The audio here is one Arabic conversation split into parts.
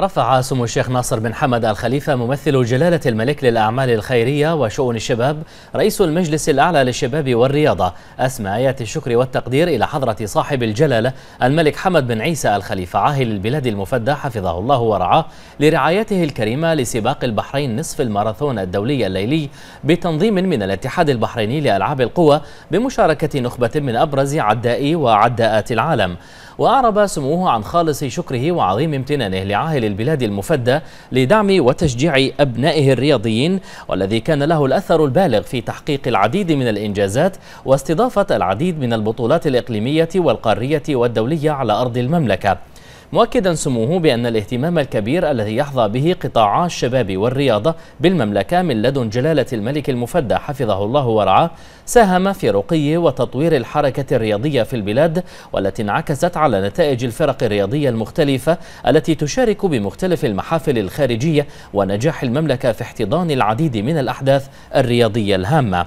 رفع سمو الشيخ ناصر بن حمد الخليفة ممثل جلالة الملك للأعمال الخيرية وشؤون الشباب رئيس المجلس الأعلى للشباب والرياضة أسمى آيات الشكر والتقدير إلى حضرة صاحب الجلالة الملك حمد بن عيسى الخليفة عاهل البلاد المفدى حفظه الله ورعاه لرعايته الكريمة لسباق البحرين نصف الماراثون الدولي الليلي بتنظيم من الاتحاد البحريني لألعاب القوى بمشاركة نخبة من أبرز عدائي وعداءات العالم وأعرب سموه عن خالص شكره وعظيم امتنانه لعاهل البلاد المفدى لدعم وتشجيع أبنائه الرياضيين والذي كان له الأثر البالغ في تحقيق العديد من الإنجازات واستضافة العديد من البطولات الإقليمية والقارية والدولية على أرض المملكة مؤكدا سموه بأن الاهتمام الكبير الذي يحظى به قطاعا الشباب والرياضة بالمملكة من لدن جلالة الملك المفدى حفظه الله ورعاه ساهم في رقي وتطوير الحركة الرياضية في البلاد والتي انعكست على نتائج الفرق الرياضية المختلفة التي تشارك بمختلف المحافل الخارجية ونجاح المملكة في احتضان العديد من الأحداث الرياضية الهامة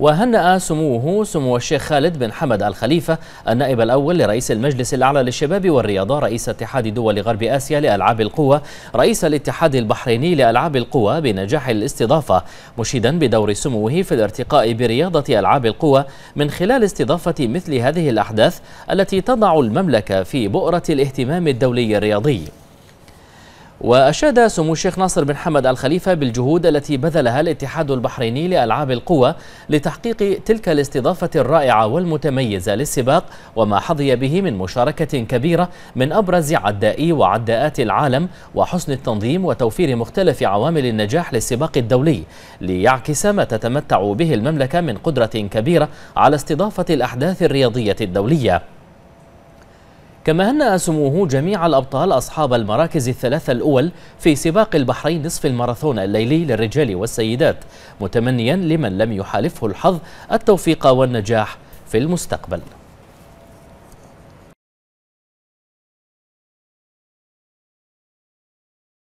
وهنأ سموه سمو الشيخ خالد بن حمد الخليفة النائب الأول لرئيس المجلس الأعلى للشباب والرياضة رئيس اتحاد دول غرب آسيا لألعاب القوى رئيس الاتحاد البحريني لألعاب القوى بنجاح الاستضافة مشيدا بدور سموه في الارتقاء برياضة ألعاب القوى من خلال استضافة مثل هذه الأحداث التي تضع المملكة في بؤرة الاهتمام الدولي الرياضي وأشاد سمو الشيخ ناصر بن حمد الخليفة بالجهود التي بذلها الاتحاد البحريني لألعاب القوى لتحقيق تلك الاستضافة الرائعة والمتميزة للسباق وما حظي به من مشاركة كبيرة من أبرز عدائي وعداءات العالم وحسن التنظيم وتوفير مختلف عوامل النجاح للسباق الدولي ليعكس ما تتمتع به المملكة من قدرة كبيرة على استضافة الأحداث الرياضية الدولية كما هنأ سموه جميع الأبطال أصحاب المراكز الثلاثة الأول في سباق البحرين نصف الماراثون الليلي للرجال والسيدات متمنيا لمن لم يحالفه الحظ التوفيق والنجاح في المستقبل